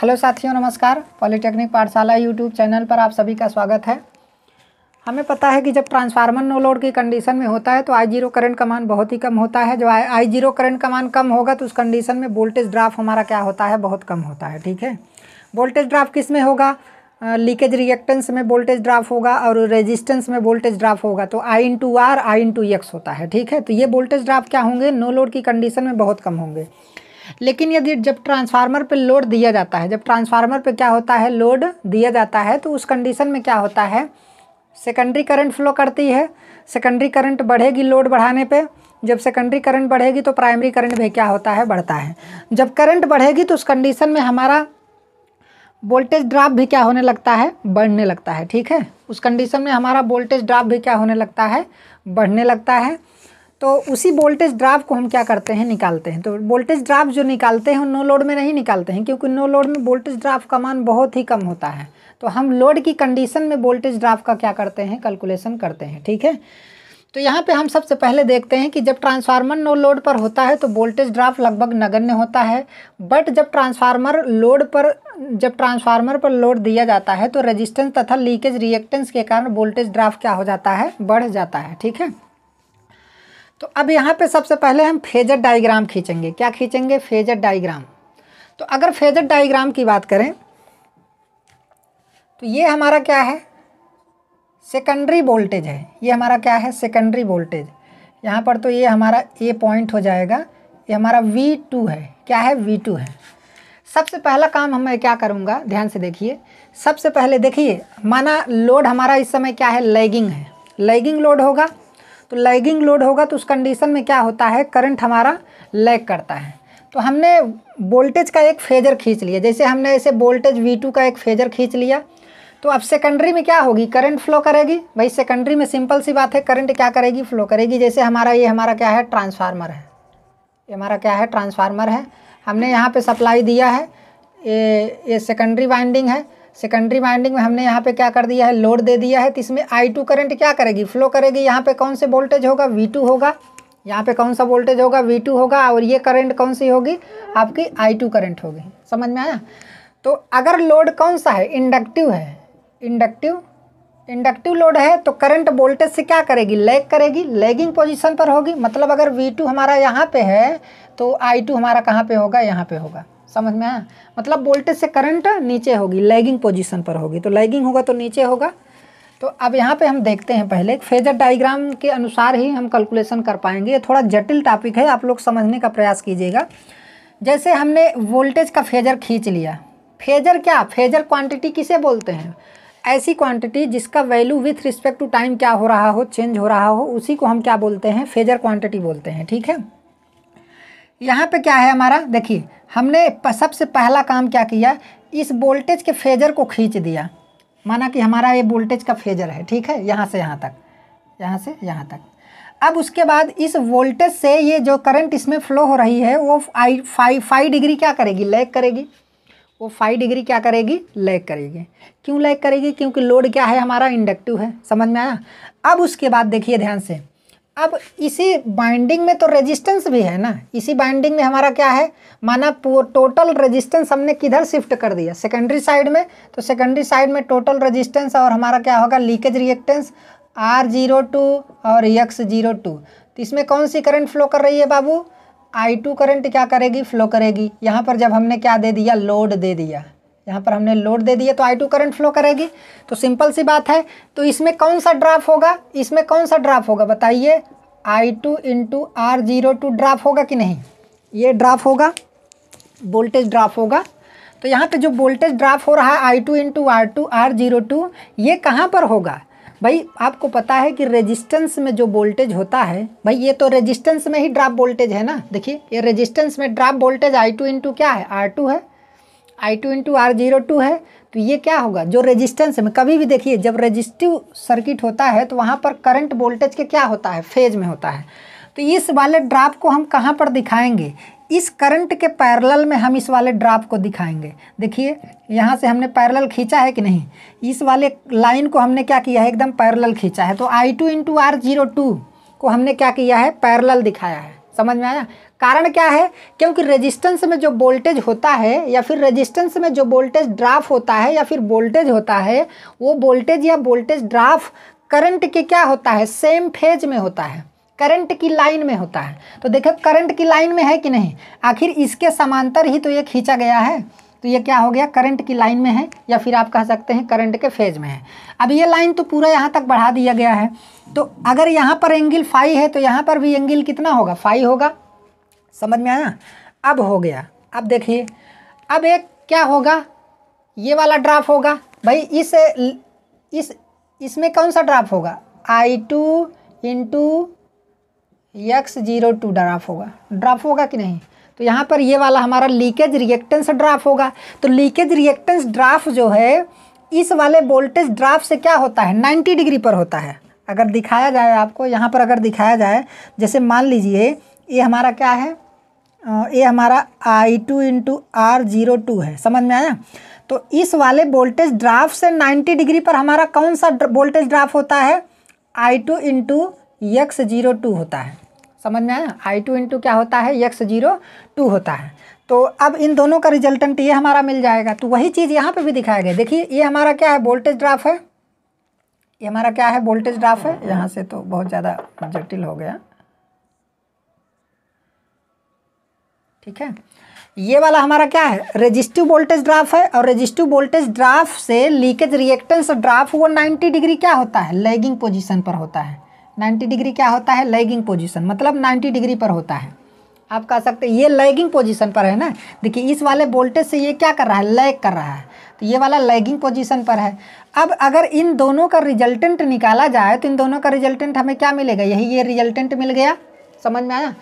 hello साथियों नमस्कार polytechnic पाठशाला यूट्यूब चैनल पर आप सभी का स्वागत है हमें पता है कि जब ट्रांसफार्मर नो लोड की कंडीशन में होता है तो आई जीरो करंट का मान बहुत ही कम होता है जब आई जीरो करंट का मान कम होगा तो उस कंडीशन में वोल्टेज ड्राफ हमारा क्या होता है बहुत कम होता है ठीक है वोल्टेज ड्राफ किस में होगा लीकेज रिएक्टेंस में वोल्टेज ड्राफ होगा और रेजिस्टेंस में वोल्टेज ड्राफ होगा तो I into R I into X होता है ठीक है तो ये वोल्टेज ड्राफ क्या होंगे नो लोड की कंडीशन में बहुत कम होंगे लेकिन यदि जब ट्रांसफार्मर पर लोड दिया जाता है जब ट्रांसफार्मर पर क्या होता है लोड दिया जाता है तो उस कंडीशन में क्या होता है सेकेंडरी करंट फ्लो करती है सेकेंडरी करंट बढ़ेगी लोड बढ़ाने पे जब सेकेंडरी करंट बढ़ेगी तो प्राइमरी करंट भी क्या होता है बढ़ता है जब करंट बढ़ेगी तो उस कंडीशन में हमारा वोल्टेज ड्राप भी क्या होने लगता है बढ़ने लगता है ठीक है उस कंडीशन में हमारा वोल्टेज ड्राप भी क्या होने लगता है बढ़ने लगता है तो उसी वोल्टेज ड्राप को हम क्या करते हैं निकालते हैं तो वोल्टेज ड्राप जो निकालते हैं नो लोड में नहीं निकालते हैं क्योंकि नो लोड में वोल्टेज ड्राप का मान बहुत ही कम होता है तो हम लोड की कंडीशन में वोल्टेज ड्राप का क्या करते हैं कैलकुलेशन करते हैं ठीक है तो यहाँ पे हम सबसे पहले देखते हैं कि जब ट्रांसफार्मर नो लोड पर होता है तो वोल्टेज ड्राप लगभग नगण्य होता है बट जब ट्रांसफार्मर लोड पर जब ट्रांसफार्मर पर लोड दिया जाता है तो रेजिस्टेंस तथा लीकेज रिएक्टेंस के कारण वोल्टेज ड्राफ क्या हो जाता है बढ़ जाता है ठीक है तो अब यहाँ पे सबसे पहले हम फेजर डायग्राम खींचेंगे क्या खींचेंगे फेजर डायग्राम तो अगर फेजर डायग्राम की बात करें तो ये हमारा क्या है सेकेंडरी वोल्टेज है ये हमारा क्या है सेकेंडरी वोल्टेज यहाँ पर तो ये हमारा ए पॉइंट हो जाएगा ये हमारा वी टू है क्या है वी टू है सबसे पहला काम हम मैं क्या करूँगा ध्यान से देखिए सबसे पहले देखिए माना लोड हमारा इस समय क्या है लैगिंग है लैगिंग लोड होगा तो लैगिंग लोड होगा तो उस कंडीशन में क्या होता है करंट हमारा लैग करता है तो हमने वोल्टेज का एक फेजर खींच लिया जैसे हमने ऐसे वोल्टेज V2 का एक फेजर खींच लिया तो अब सेकेंडरी में क्या होगी करंट फ्लो करेगी भाई सेकेंडरी में सिंपल सी बात है करंट क्या करेगी फ्लो करेगी जैसे हमारा ये हमारा क्या है ट्रांसफार्मर है ये हमारा क्या है ट्रांसफार्मर है हमने यहाँ पे सप्लाई दिया है ये ये सेकेंडरी वाइंडिंग है सेकेंडरी वाइंडिंग में हमने यहाँ पे क्या कर दिया है लोड दे दिया है तो इसमें आई टू करेंट क्या करेगी फ्लो करेगी यहाँ पे कौन से वोल्टेज होगा वी टू होगा यहाँ पे कौन सा वोल्टेज होगा वी टू होगा और ये करंट कौन सी होगी आपकी आई टू करेंट होगी समझ में आया तो अगर लोड कौन सा है इंडक्टिव है इंडक्टिव इंडक्टिव लोड है तो करंट वोल्टेज से क्या करेगी लैग करेगी लैगिंग पोजिशन पर होगी मतलब अगर वी टू हमारा यहाँ पे है तो आई टू हमारा कहाँ पे होगा यहाँ पे होगा समझ में आया मतलब वोल्टेज से करंट नीचे होगी लैगिंग पोजीशन पर होगी तो लैगिंग होगा तो नीचे होगा तो अब यहाँ पे हम देखते हैं पहले फेजर डायग्राम के अनुसार ही हम कैलकुलेशन कर पाएंगे ये थोड़ा जटिल टॉपिक है आप लोग समझने का प्रयास कीजिएगा जैसे हमने वोल्टेज का फेजर खींच लिया फेजर क्या फेजर क्वान्टिटी किसे बोलते हैं ऐसी क्वांटिटी जिसका value with respect to time क्या हो रहा हो चेंज हो रहा हो उसी को हम क्या बोलते हैं फेजर क्वांटिटी बोलते हैं ठीक है यहाँ पे क्या है हमारा देखिए हमने सबसे पहला काम क्या किया इस वोल्टेज के फेजर को खींच दिया माना कि हमारा ये वोल्टेज का फेजर है ठीक है यहाँ से यहाँ तक यहाँ से यहाँ तक अब उसके बाद इस वोल्टेज से ये जो करंट इसमें फ्लो हो रही है वो आई फाइव फाइव डिग्री क्या करेगी लैग करेगी वो फाइव डिग्री क्या करेगी लैग करेगी क्यों लैग करेगी क्योंकि लोड क्या है हमारा इंडक्टिव है समझ में आया अब उसके बाद देखिए ध्यान से अब इसी बाइंडिंग में तो रेजिस्टेंस भी है ना इसी बाइंडिंग में हमारा क्या है माना टोटल रेजिस्टेंस हमने किधर शिफ्ट कर दिया सेकेंडरी साइड में तो सेकेंडरी साइड में टोटल रेजिस्टेंस और हमारा क्या होगा leakage reactance R zero two और यक्स जीरो टू तो इसमें कौन सी करंट फ्लो कर रही है बाबू आई टू करंट क्या करेगी फ्लो करेगी यहाँ पर जब हमने क्या दे दिया लोड दे दिया यहाँ पर हमने लोड दे दिया तो आई टू करंट फ्लो करेगी तो सिंपल सी बात है तो इसमें कौन सा ड्राफ होगा इसमें कौन सा ड्राफ होगा बताइए I two into R zero two drop होगा कि नहीं ये ड्राफ होगा वोल्टेज ड्राफ होगा तो यहाँ पे जो वोल्टेज ड्राफ हो रहा है I two into R two R zero two ये कहाँ पर होगा भाई आपको पता है कि रेजिस्टेंस में जो वोल्टेज होता है भाई ये तो रेजिस्टेंस में ही ड्राफ वोल्टेज है ना देखिए ये रेजिस्टेंस में drop voltage I two into क्या है आर टू है I two into R zero two है तो ये क्या होगा जो रेजिस्टेंस में कभी भी देखिए जब रेजिस्टिव सर्किट होता है तो वहाँ पर करंट वोल्टेज के क्या होता है फेज में होता है तो इस वाले ड्राप को हम कहाँ पर दिखाएंगे इस करंट के पैरेलल में हम इस वाले ड्राप को दिखाएंगे देखिए यहाँ से हमने पैरेलल खींचा है कि नहीं इस वाले लाइन को हमने क्या किया है एकदम पैरेलल खींचा है तो I two into R zero two को हमने क्या किया है पैरेलल दिखाया है समझ में आया कारण क्या है क्योंकि रेजिस्टेंस में जो वोल्टेज होता है या फिर रेजिस्टेंस में जो वोल्टेज ड्राफ होता है या फिर वोल्टेज होता है वो वोल्टेज या वोल्टेज ड्राफ करंट के क्या होता है सेम फेज में होता है करंट की लाइन में होता है तो देखो करंट की लाइन में है कि नहीं आखिर इसके समांतर ही तो ये खींचा गया है तो ये क्या हो गया करंट की लाइन में है या फिर आप कह सकते हैं करंट के फेज में है अब ये लाइन तो पूरा यहाँ तक बढ़ा दिया गया है तो अगर यहाँ पर एंगल फाई है तो यहाँ पर भी एंगल कितना होगा फाई होगा समझ में आया अब हो गया अब देखिए अब एक क्या होगा ये वाला ड्राफ होगा भाई इस इस इसमें कौन सा ड्राफ होगा I two into X zero two drop होगा ड्राफ होगा कि नहीं तो यहाँ पर ये वाला हमारा लीकेज रिएक्टेंस ड्राफ होगा तो लीकेज रिएक्टेंस ड्राफ जो है इस वाले वोल्टेज ड्राफ से क्या होता है 90 डिग्री पर होता है अगर दिखाया जाए आपको यहाँ पर अगर दिखाया जाए जैसे मान लीजिए ये हमारा क्या है ये हमारा I two into R zero two है समझ में आया तो इस वाले वोल्टेज ड्राफ से 90 डिग्री पर हमारा कौन सा वोल्टेज ड्राफ होता है I two into X zero two होता है समझ में आया आई टू इंटू क्या होता है यक्स जीरो टू होता है तो अब इन दोनों का रिजल्टेंट ये हमारा मिल जाएगा तो वही चीज़ यहाँ पे भी दिखाया गया देखिए ये हमारा क्या है वोल्टेज ड्राफ है ये हमारा क्या है वोल्टेज ड्राफ है यहाँ से तो बहुत ज़्यादा जटिल हो गया ठीक है ये वाला हमारा क्या है रेजिस्टिव वोल्टेज ड्राफ है और रेजिस्टिव वोल्टेज ड्राफ से लीकेज रिएक्टेंस ड्राफ वो 90 डिग्री क्या होता है लेगिंग पोजीशन पर होता है 90 डिग्री क्या होता है लेगिंग पोजीशन मतलब 90 डिग्री पर होता है आप कह सकते हैं ये लेगिंग पोजीशन पर है ना देखिए इस वाले वोल्टेज से ये क्या कर रहा है लैग कर रहा है तो ये वाला लैगिंग पोजिशन पर है अब अगर इन दोनों का रिजल्टेंट निकाला जाए तो इन दोनों का रिजल्टेंट हमें क्या मिलेगा यही ये रिजल्टेंट मिल गया समझ में आया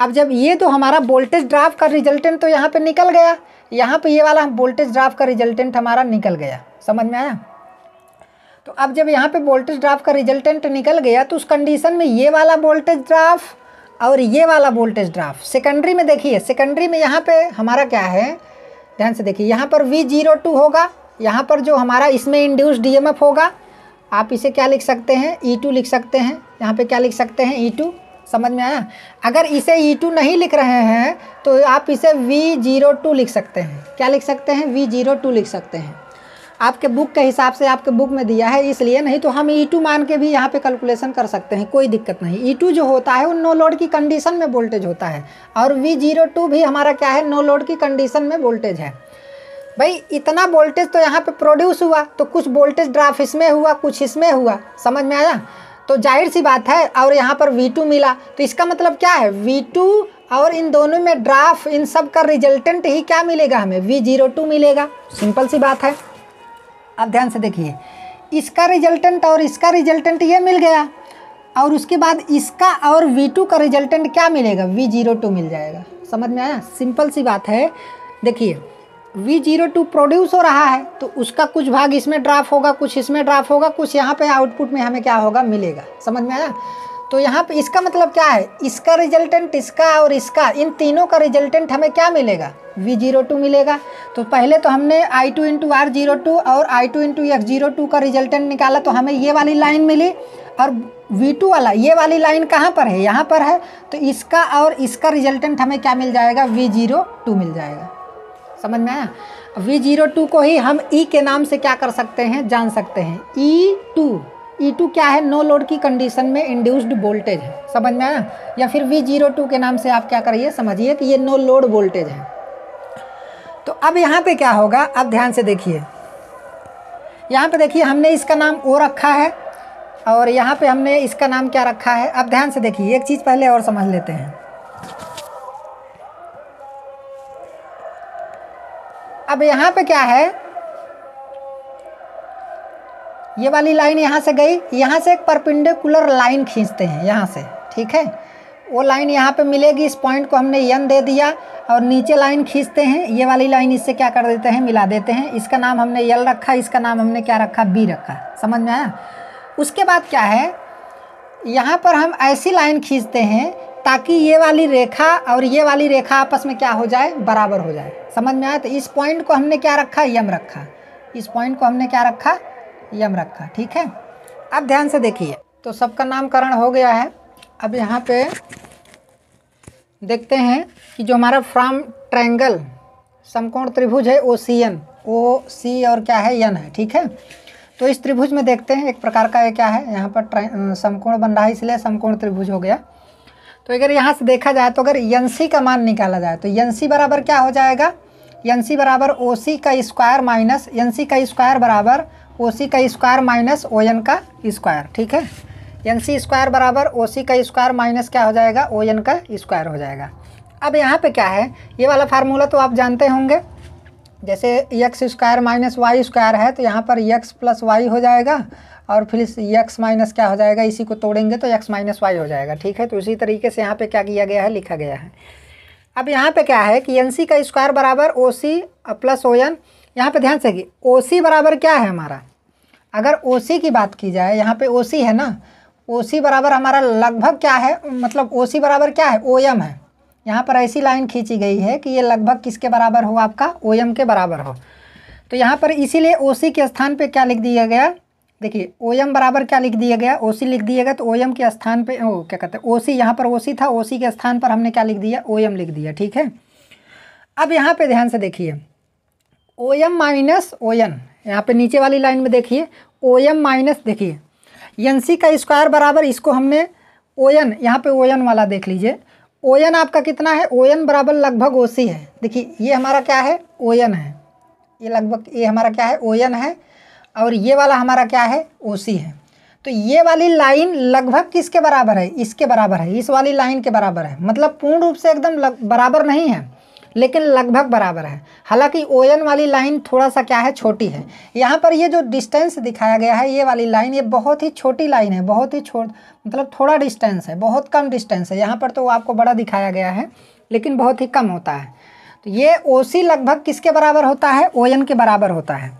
अब जब ये तो हमारा वोल्टेज ड्राफ का रिजल्टेंट तो यहाँ पे निकल गया यहाँ पे ये वाला वोल्टेज ड्राफ का रिजल्टेंट हमारा निकल गया समझ में आया तो अब जब यहाँ पे वोल्टेज ड्राफ का रिजल्टेंट निकल गया तो उस कंडीशन में ये वाला वोल्टेज ड्राफ और ये वाला वोल्टेज ड्राफ सेकेंडरी में देखिए सेकेंडरी में यहाँ पर हमारा क्या है ध्यान से देखिए यहाँ पर वी जीरो टू होगा यहाँ पर जो हमारा इसमें इंड्यूस डी एम एफ होगा आप इसे क्या लिख सकते हैं ई e टू लिख सकते हैं यहाँ पर क्या लिख सकते हैं ई e टू समझ में आया अगर इसे ई e टू नहीं लिख रहे हैं तो आप इसे वी जीरो टू लिख सकते हैं क्या लिख सकते हैं वी जीरो टू लिख सकते हैं आपके बुक के हिसाब से आपके बुक में दिया है इसलिए नहीं तो हम ई e टू मान के भी यहाँ पे कैलकुलेशन कर सकते हैं कोई दिक्कत नहीं ई e टू जो होता है वो नो लोड की कंडीशन में वोल्टेज होता है और वी जीरो टू भी हमारा क्या है नो लोड की कंडीशन में वोल्टेज है भाई इतना वोल्टेज तो यहाँ पे प्रोड्यूस हुआ तो कुछ वोल्टेज ड्राफ इसमें हुआ कुछ इसमें हुआ समझ में आया तो जाहिर सी बात है और यहाँ पर वी टू मिला तो इसका मतलब क्या है वी टू और इन दोनों में ड्राफ इन सब का रिजल्टेंट ही क्या मिलेगा हमें वी जीरो टू मिलेगा सिंपल सी बात है अब ध्यान से देखिए इसका रिजल्टेंट और इसका रिजल्टेंट ये मिल गया और उसके बाद इसका और वी टू का रिजल्टेंट क्या मिलेगा वी जीरो टू मिल जाएगा समझ में आया सिंपल सी बात है देखिए वी जीरो टू प्रोड्यूस हो रहा है तो उसका कुछ भाग इसमें ड्राफ होगा कुछ इसमें ड्राफ होगा कुछ यहाँ पे आउटपुट में हमें क्या होगा मिलेगा समझ में आया तो यहाँ पे इसका मतलब क्या है इसका रिजल्टेंट इसका और इसका इन तीनों का रिजल्टेंट हमें क्या मिलेगा वी जीरो टू मिलेगा तो पहले तो हमने I two into R zero two और I two into X zero two का रिजल्टेंट निकाला तो हमें ये वाली लाइन मिली और वी टू वाला ये वाली लाइन कहाँ पर है यहाँ पर है तो इसका और इसका रिजल्टेंट हमें क्या मिल जाएगा वी जीरो टू मिल जाएगा समझ में आया वी जीरो टू को ही हम ई e के नाम से क्या कर सकते हैं जान सकते हैं ई टू ई टू क्या है नो लोड की कंडीशन में इंड्यूस्ड वोल्टेज है समझ में आया या फिर वी जीरो टू के नाम से आप क्या करिए समझिए कि ये नो लोड वोल्टेज है तो अब यहाँ पे क्या होगा अब ध्यान से देखिए यहाँ पे देखिए हमने इसका नाम ओ रखा है और यहाँ पे हमने इसका नाम क्या रखा है अब ध्यान से देखिए एक चीज़ पहले और समझ लेते हैं अब यहाँ पे क्या है ये वाली लाइन यहाँ से गई यहाँ से एक परपेंडिकुलर लाइन खींचते हैं यहाँ से ठीक है वो लाइन यहाँ पे मिलेगी इस पॉइंट को हमने यन दे दिया और नीचे लाइन खींचते हैं ये वाली लाइन इससे क्या कर देते हैं मिला देते हैं इसका नाम हमने यल रखा इसका नाम हमने क्या रखा बी रखा समझ में आया उसके बाद क्या है यहाँ पर हम ऐसी लाइन खींचते हैं ताकि ये वाली रेखा और ये वाली रेखा आपस में क्या हो जाए बराबर हो जाए समझ में आया तो इस पॉइंट को हमने क्या रखा यम रखा इस पॉइंट को हमने क्या रखा यम रखा ठीक है अब ध्यान से देखिए तो सबका नामकरण हो गया है अब यहाँ पे देखते हैं कि जो हमारा फ्राम ट्रैंगल समकोण त्रिभुज है ओ सी एन ओ सी और क्या है यन है ठीक है तो इस त्रिभुज में देखते हैं एक प्रकार का ये क्या है यहाँ पर समकोण बन रहा है इसलिए समकोण त्रिभुज हो गया तो अगर यहाँ से देखा जाए तो अगर यंसी का मान निकाला जाए तो यंसी बराबर क्या हो जाएगा यंसी बराबर ओ सी का स्क्वायर माइनस यंसी का स्क्वायर बराबर ओ सी का स्क्वायर माइनस ओ एन का स्क्वायर ठीक है एन स्क्वायर बराबर ओ सी का स्क्वायर माइनस क्या हो जाएगा ओ एन का स्क्वायर हो जाएगा अब यहाँ पे क्या है ये वाला फार्मूला तो आप जानते होंगे जैसे X square minus Y square है तो यहाँ पर एक प्लस वाई हो जाएगा और फिर इस माइनस क्या हो जाएगा इसी को तोड़ेंगे तो यक्स माइनस वाई हो जाएगा ठीक है तो इसी तरीके से यहाँ पे क्या किया गया है लिखा गया है अब यहाँ पे क्या है कि एन सी का स्क्वायर बराबर O C plus O N यहाँ पर ध्यान से कि ओ सी बराबर क्या है हमारा अगर ओ सी की बात की जाए यहाँ पर ओ सी है ना ओ सी बराबर हमारा लगभग क्या है मतलब ओ सी बराबर क्या है ओ एम है यहाँ पर ऐसी लाइन खींची गई है कि ये लगभग किसके बराबर हो आपका ओ एम के बराबर हो तो यहाँ पर इसीलिए ओ सी के स्थान पे क्या लिख दिया गया देखिए ओ एम बराबर क्या लिख दिया गया ओ सी लिख दिया गया तो ओ एम के स्थान पे ओ क्या कहते हैं ओ सी यहाँ पर ओ सी था ओ सी के स्थान पर हमने क्या लिख दिया ओ एम लिख दिया ठीक है अब यहाँ पे ध्यान से देखिए O M minus O N यहाँ पे नीचे वाली लाइन में देखिए ओ एम माइनस देखिए एन सी का स्क्वायर बराबर इसको हमने ओ एन यहाँ पे ओ एन वाला देख लीजिए ओ एन आपका कितना है ओ एन बराबर लगभग ओ सी है देखिए ये हमारा क्या है ओ एन है ये लगभग ये हमारा क्या है ओ एन है और ये वाला हमारा क्या है ओ है तो ये वाली लाइन लगभग किसके बराबर है इसके बराबर है इस वाली लाइन के बराबर है मतलब पूर्ण रूप से एकदम लग, बराबर नहीं है लेकिन लगभग बराबर है हालांकि ओ वाली लाइन थोड़ा सा क्या है छोटी है यहाँ पर ये जो डिस्टेंस दिखाया गया है ये वाली लाइन ये बहुत ही छोटी लाइन है बहुत ही छोट मतलब थोड़ा डिस्टेंस है बहुत कम डिस्टेंस है यहाँ पर तो आपको बड़ा दिखाया गया है लेकिन बहुत ही कम होता है तो ये ओ सी लगभग किसके बराबर होता है ओ के बराबर होता है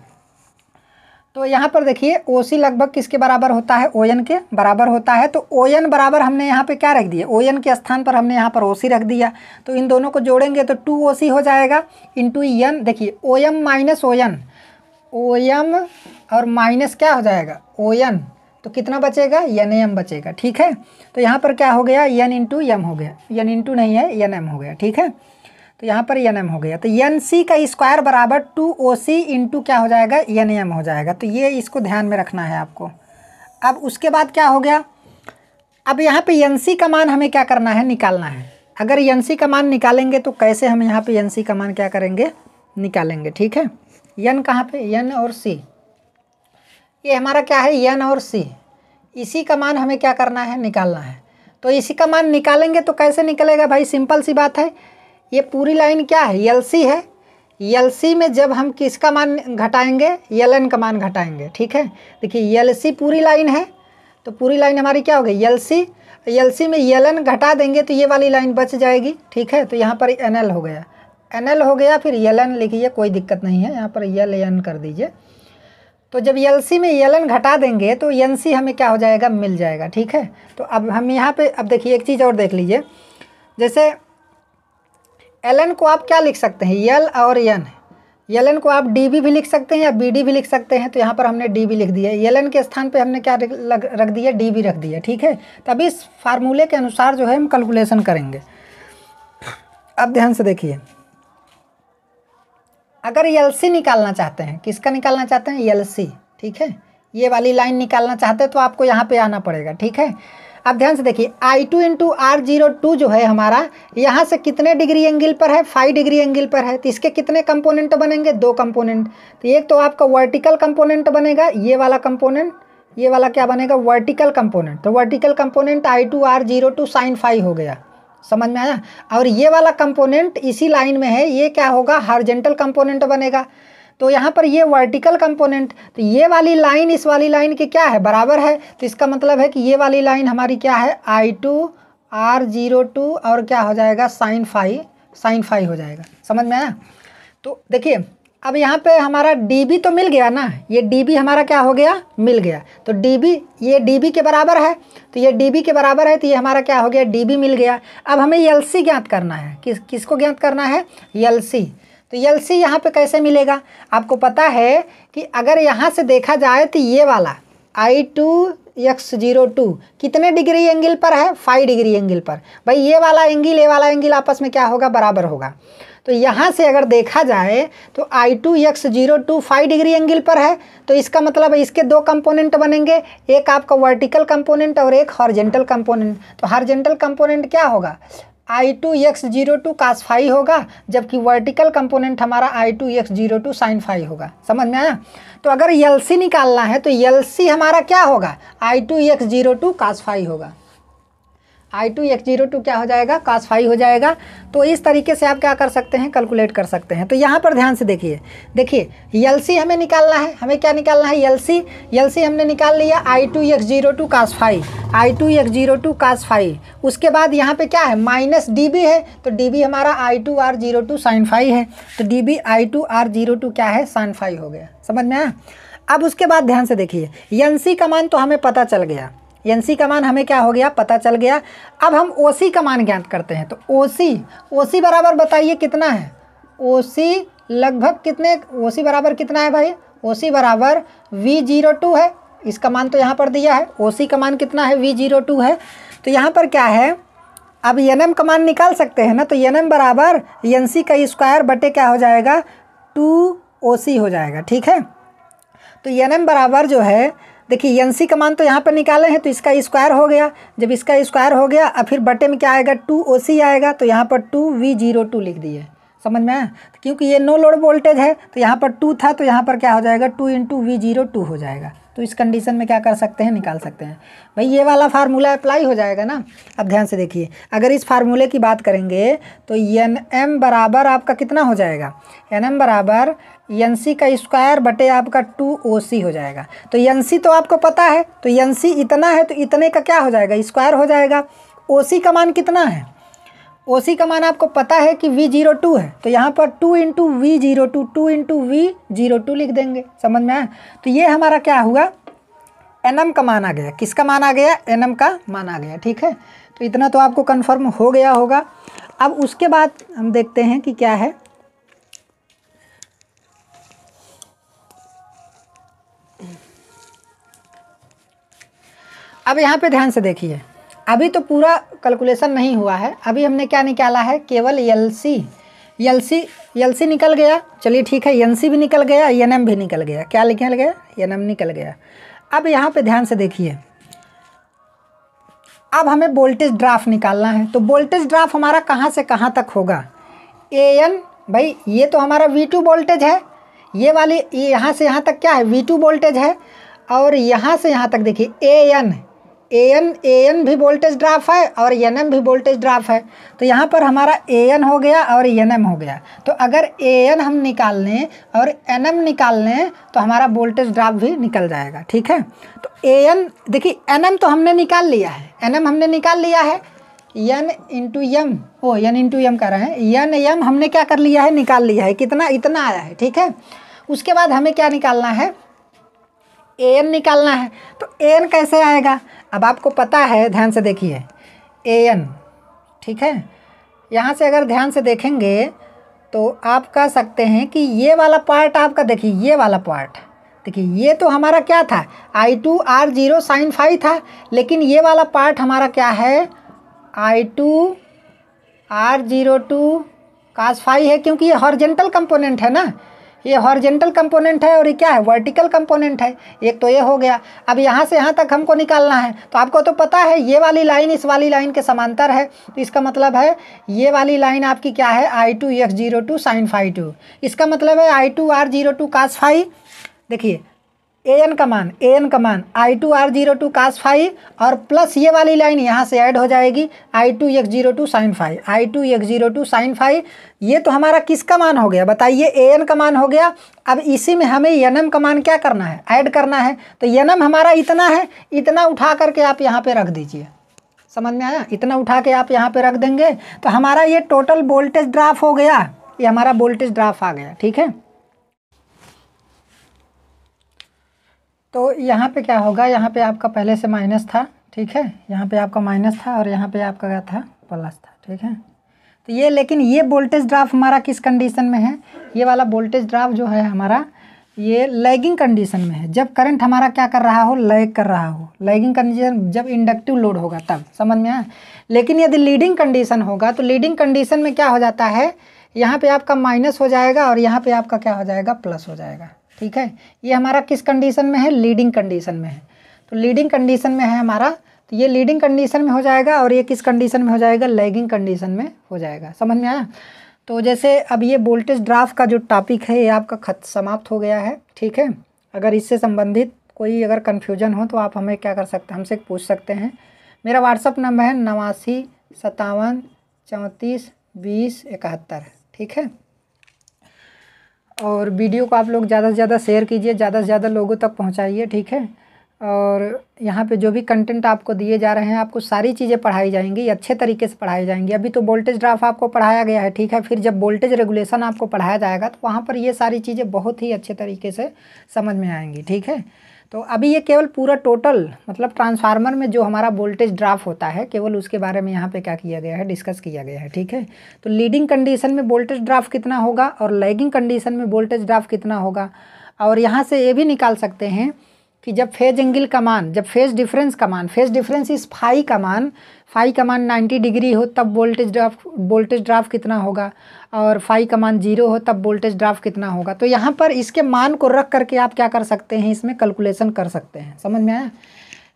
तो यहाँ पर देखिए ओ सी लगभग किसके बराबर होता है ओ एन के बराबर होता है तो ओ एन बराबर हमने यहाँ पे क्या रख दिया ओ एन के स्थान पर हमने यहाँ पर ओ सी रख दिया तो इन दोनों को जोड़ेंगे तो टू ओ सी हो जाएगा इंटू एन देखिए O M minus O N O M और माइनस क्या हो जाएगा ओ एन तो कितना बचेगा एन एम बचेगा ठीक है तो यहाँ पर क्या हो गया एन इंटू एम हो गया एन इंटू नहीं है एन एम हो गया ठीक है तो यहाँ पर एन e एम हो गया तो एन e सी का स्क्वायर बराबर टू ओ सी इंटू क्या हो जाएगा एन e एम हो जाएगा तो ये इसको ध्यान में रखना है आपको अब उसके बाद क्या हो गया अब यहाँ पे एन सी का मान हमें क्या करना है निकालना है अगर एन सी का मान निकालेंगे तो कैसे हम यहाँ पे एन सी का मान क्या करेंगे निकालेंगे ठीक है एन कहाँ पे एन और सी ये हमारा क्या है एन और सी इसी का मान हमें क्या करना है निकालना है तो इसी का मान निकालेंगे तो कैसे निकलेगा भाई सिंपल सी बात है ये पूरी लाइन क्या है यल सी है यल सी में जब हम किसका मान घटाएंगे यल एन का मान घटाएंगे ठीक है देखिए यल सी पूरी लाइन है तो पूरी लाइन हमारी क्या हो गई यल सी यल सी में यल घटा देंगे तो ये वाली लाइन बच जाएगी ठीक है तो यहाँ पर एन एल हो गया एन एल हो गया फिर यल एन लिखिए कोई दिक्कत नहीं है यहाँ पर यल एन कर दीजिए तो जब यल सी में यल एन घटा देंगे तो एन सी हमें क्या हो जाएगा मिल जाएगा ठीक है तो अब हम यहाँ पर अब देखिए एक चीज़ और देख लीजिए जैसे एल को आप क्या लिख सकते हैं यल और यन यल को आप डी भी लिख सकते हैं या बी डी भी लिख सकते हैं तो यहाँ पर हमने डी लिख दिया है यल के स्थान पे हमने क्या रख दिया डी रख दिया ठीक है अभी इस फार्मूले के अनुसार जो है हम कैलकुलेशन करेंगे अब ध्यान से देखिए अगर सी निकालना चाहते हैं किसका निकालना चाहते हैं सी ठीक है ये वाली लाइन निकालना चाहते हैं तो आपको यहाँ पे आना पड़ेगा ठीक है अब ध्यान से देखिए I two into R zero two जो है हमारा यहाँ से कितने डिग्री एंगल पर है फाइव डिग्री एंगल पर है तो इसके कितने कंपोनेंट बनेंगे दो कंपोनेंट तो एक तो आपका वर्टिकल कंपोनेंट बनेगा ये वाला कंपोनेंट ये वाला क्या बनेगा वर्टिकल कंपोनेंट तो vertical component I two R zero two sine five हो गया समझ में आया और ये वाला कंपोनेंट इसी लाइन में है ये क्या होगा हारजेंटल कंपोनेंट बनेगा तो यहाँ पर ये वर्टिकल कंपोनेंट तो ये वाली लाइन इस वाली लाइन के क्या है बराबर है तो इसका मतलब है कि ये वाली लाइन हमारी क्या है I two R zero two और क्या हो जाएगा साइन फाइव साइन फाइव हो जाएगा समझ में आया तो देखिए अब यहाँ पे हमारा डी तो मिल गया ना ये डी हमारा क्या हो गया मिल गया तो डी ये डी के बराबर है तो ये डी के बराबर है तो ये हमारा क्या हो गया डी मिल गया अब हमें एल ज्ञात करना है किस किसको ज्ञात करना है एल तो यल सी यहाँ पर कैसे मिलेगा आपको पता है कि अगर यहाँ से देखा जाए तो ये वाला I two X zero two कितने डिग्री एंगल पर है फाइव डिग्री एंगल पर भाई ये वाला एंगल ये वाला एंगल आपस में क्या होगा बराबर होगा तो यहाँ से अगर देखा जाए तो I two X zero two five degree angle पर है तो इसका मतलब इसके दो कंपोनेंट बनेंगे एक आपका वर्टिकल कंपोनेंट और एक हॉर्जेंटल कंपोनेंट तो हॉर्जेंटल कंपोनेंट क्या होगा I two X zero two cos five होगा जबकि वर्टिकल कंपोनेंट हमारा I two X zero two sine five होगा समझ में आया तो अगर यल निकालना है तो यल हमारा क्या होगा I two X zero two cos five होगा I two X zero two क्या हो जाएगा कास फाइव हो जाएगा तो इस तरीके से आप क्या कर सकते हैं कैलकुलेट कर सकते हैं तो यहाँ पर ध्यान से देखिए देखिए यल सी हमें निकालना है हमें क्या निकालना है यल सी एल सी हमने निकाल लिया I two X zero two cos five I two X zero two cos five उसके बाद यहाँ पे क्या है माइनस डी बी है तो डी बी हमारा I two R zero two sine five है तो D B I two R zero two क्या है साइन फाइव हो गया समझ में आया अब उसके बाद ध्यान से देखिए एन सी का मान तो हमें पता चल गया एन सी का मान हमें क्या हो गया पता चल गया अब हम ओ सी का मान ज्ञात करते हैं तो ओ सी ओ सी बराबर बताइए कितना है ओ सी लगभग कितने ओ सी बराबर कितना है भाई ओ सी बराबर वी जीरो टू है इसका मान तो यहाँ पर दिया है ओ सी का मान कितना है वी जीरो टू है तो यहाँ पर क्या है अब एन एम का मान निकाल सकते हैं ना तो एन एम बराबर एन सी का स्क्वायर बटे क्या हो जाएगा टू ओ सी हो जाएगा ठीक है तो एन एम बराबर जो है देखिए यंसी का मान तो यहाँ पर निकाले हैं तो इसका स्क्वायर e हो गया जब इसका स्क्वायर e हो गया अब फिर बटे में क्या आएगा टू ओ सी आएगा तो यहाँ पर टू वी जीरो टू लिख दिए समझ में आए तो क्योंकि ये नो लोड वोल्टेज है तो यहाँ पर टू था तो यहाँ पर क्या हो जाएगा two into V zero two हो जाएगा तो इस कंडीशन में क्या कर सकते हैं निकाल सकते हैं भाई ये वाला फार्मूला अप्लाई हो जाएगा ना अब ध्यान से देखिए अगर इस फार्मूले की बात करेंगे तो एन एम बराबर आपका कितना हो जाएगा एन एम बराबर एन सी का स्क्वायर बटे आपका टू ओ सी हो जाएगा तो एन सी तो आपको पता है तो एन सी इतना है तो इतने का क्या हो जाएगा स्क्वायर हो जाएगा ओ सी का मान कितना है ओ सी का मान आपको पता है कि वी जीरो टू है तो यहाँ पर two into V zero two two into V zero two लिख देंगे समझ में आया तो ये हमारा क्या हुआ एन का मान आ गया किसका मान आ गया एन का मान आ गया ठीक है तो इतना तो आपको कन्फर्म हो गया होगा अब उसके बाद हम देखते हैं कि क्या है अब यहाँ पे ध्यान से देखिए अभी तो पूरा कैलकुलेशन नहीं हुआ है अभी हमने क्या निकाला है केवल L C L C L C निकल गया चलिए ठीक है एन सी भी निकल गया एन एम भी निकल गया क्या निकल गया एन एम निकल गया अब यहाँ पे ध्यान से देखिए अब हमें वोल्टेज ड्राफ निकालना है तो वोल्टेज ड्राफ हमारा कहाँ से कहाँ तक होगा ए एन भाई ये तो हमारा वी टू वोल्टेज है ये वाली यहाँ से यहाँ तक क्या है वी टू वोल्टेज है और यहाँ से यहाँ तक देखिए A N A N A N भी वोल्टेज ड्राफ है और एन एम भी वोल्टेज ड्राफ है तो यहाँ पर हमारा ए एन हो गया और एन एम हो गया तो अगर ए एन हम निकाल लें और एन एम निकाल लें तो हमारा वोल्टेज ड्राफ भी निकल जाएगा ठीक है तो ए एन देखिए एन एम तो हमने निकाल लिया है एन एम हमने निकाल लिया है N into M O N into M कर रहे हैं एन एम हमने क्या कर लिया है निकाल लिया है कितना इतना आया है ठीक है उसके बाद हमें क्या निकालना है एन निकालना है तो एन कैसे आएगा अब आपको पता है ध्यान से देखिए ए एन ठीक है यहाँ से अगर ध्यान से देखेंगे तो आप कह सकते हैं कि ये वाला पार्ट आपका देखिए ये वाला पार्ट देखिए ये तो हमारा क्या था I two R zero sine five था लेकिन ये वाला पार्ट हमारा क्या है I two R zero two cos five है क्योंकि ये हॉर्जेंटल कंपोनेंट है ना ये हॉर्जेंटल कंपोनेंट है और ये क्या है वर्टिकल कंपोनेंट है एक तो ये हो गया अब यहाँ से यहाँ तक हमको निकालना है तो आपको तो पता है ये वाली लाइन इस वाली लाइन के समांतर है तो इसका मतलब है ये वाली लाइन आपकी क्या है I two X zero two sine five two इसका मतलब है I two R zero two cos five देखिए ए एन का मान ए एन का मान I two R zero two cos five और प्लस ये वाली लाइन यहाँ से ऐड हो जाएगी I two X zero two sine five I two X zero two sine five ये तो हमारा किसका मान हो गया बताइए ए एन का मान हो गया अब इसी में हमें एन एम का मान क्या करना है ऐड करना है तो एन एम हमारा इतना है इतना उठा करके आप यहाँ पर रख दीजिए समझ में आया इतना उठा के आप यहाँ पर रख देंगे तो हमारा ये टोटल वोल्टेज ड्राफ हो गया ये हमारा वोल्टेज ड्राफ आ गया ठीक है तो यहाँ पे क्या होगा यहाँ पे आपका पहले से माइनस था ठीक है यहाँ पे आपका माइनस था और यहाँ पे आपका क्या था प्लस था ठीक है तो ये लेकिन ये वोल्टेज ड्राफ हमारा किस कंडीशन में है ये वाला वोल्टेज ड्राफ जो है हमारा ये लैगिंग कंडीशन में है जब करंट हमारा क्या कर रहा हो लैग कर रहा हो लैगिंग कंडीशन जब इंडक्टिव लोड होगा तब समझ में आए लेकिन यदि लीडिंग कंडीशन होगा तो लीडिंग कंडीशन में क्या हो जाता है यहाँ पे आपका माइनस हो जाएगा और यहाँ पे आपका क्या हो जाएगा प्लस हो जाएगा ठीक है ये हमारा किस कंडीशन में है लीडिंग कंडीशन में है तो लीडिंग कंडीशन में है हमारा तो ये लीडिंग कंडीशन में हो जाएगा और ये किस कंडीशन में हो जाएगा लैगिंग कंडीशन में हो जाएगा समझ में आया तो जैसे अब ये वोल्टेज ड्राफ्ट का जो टॉपिक है ये आपका खत समाप्त हो गया है ठीक है अगर इससे संबंधित कोई अगर कन्फ्यूजन हो तो आप हमें क्या कर सकते हैं हमसे पूछ सकते हैं मेरा व्हाट्सअप नंबर है नवासी सतावन चौंतीस बीस इकहत्तर ठीक है और वीडियो को आप लोग ज़्यादा से ज़्यादा शेयर कीजिए ज़्यादा से ज़्यादा लोगों तक पहुँचाइए ठीक है और यहाँ पे जो भी कंटेंट आपको दिए जा रहे हैं आपको सारी चीज़ें पढ़ाई जाएंगी अच्छे तरीके से पढ़ाई जाएंगी अभी तो वोल्टेज ड्राफ आपको पढ़ाया गया है ठीक है फिर जब वोल्टेज रेगुलेशन आपको पढ़ाया जाएगा तो वहाँ पर ये सारी चीज़ें बहुत ही अच्छे तरीके से समझ में आएंगी ठीक है तो अभी ये केवल पूरा टोटल मतलब ट्रांसफार्मर में जो हमारा वोल्टेज ड्राफ होता है केवल उसके बारे में यहाँ पे क्या किया गया है डिस्कस किया गया है ठीक है तो लीडिंग कंडीशन में वोल्टेज ड्राफ कितना होगा और लैगिंग कंडीशन में वोल्टेज ड्राफ कितना होगा और यहाँ से ये भी निकाल सकते हैं कि जब फेज एंगल का मान जब फेज डिफरेंस का मान फेज डिफरेंस इस फाई का मान फाई का मान 90 डिग्री हो तब वोल्टेज ड्राफ वोल्टेज ड्राफ कितना होगा और फाई का मान जीरो हो तब वोल्टेज ड्राफ कितना होगा तो यहाँ पर इसके मान को रख करके आप क्या कर सकते हैं इसमें कैलकुलेशन कर सकते हैं समझ में आया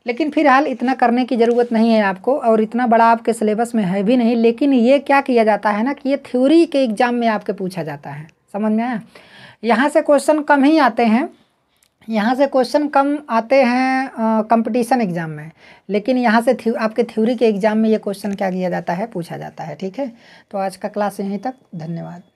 लेकिन फिलहाल इतना करने की ज़रूरत नहीं है आपको और इतना बड़ा आपके सिलेबस में है भी नहीं लेकिन ये क्या किया जाता है ना कि ये थ्योरी के एग्ज़ाम में आपके पूछा जाता है समझ में आया यहाँ से क्वेश्चन कम ही आते हैं यहाँ से क्वेश्चन कम आते हैं कंपटीशन एग्ज़ाम में लेकिन यहाँ से थ्यू, आपके थ्योरी के एग्ज़ाम में ये क्वेश्चन क्या किया जाता है पूछा जाता है ठीक है तो आज का क्लास यहीं तक धन्यवाद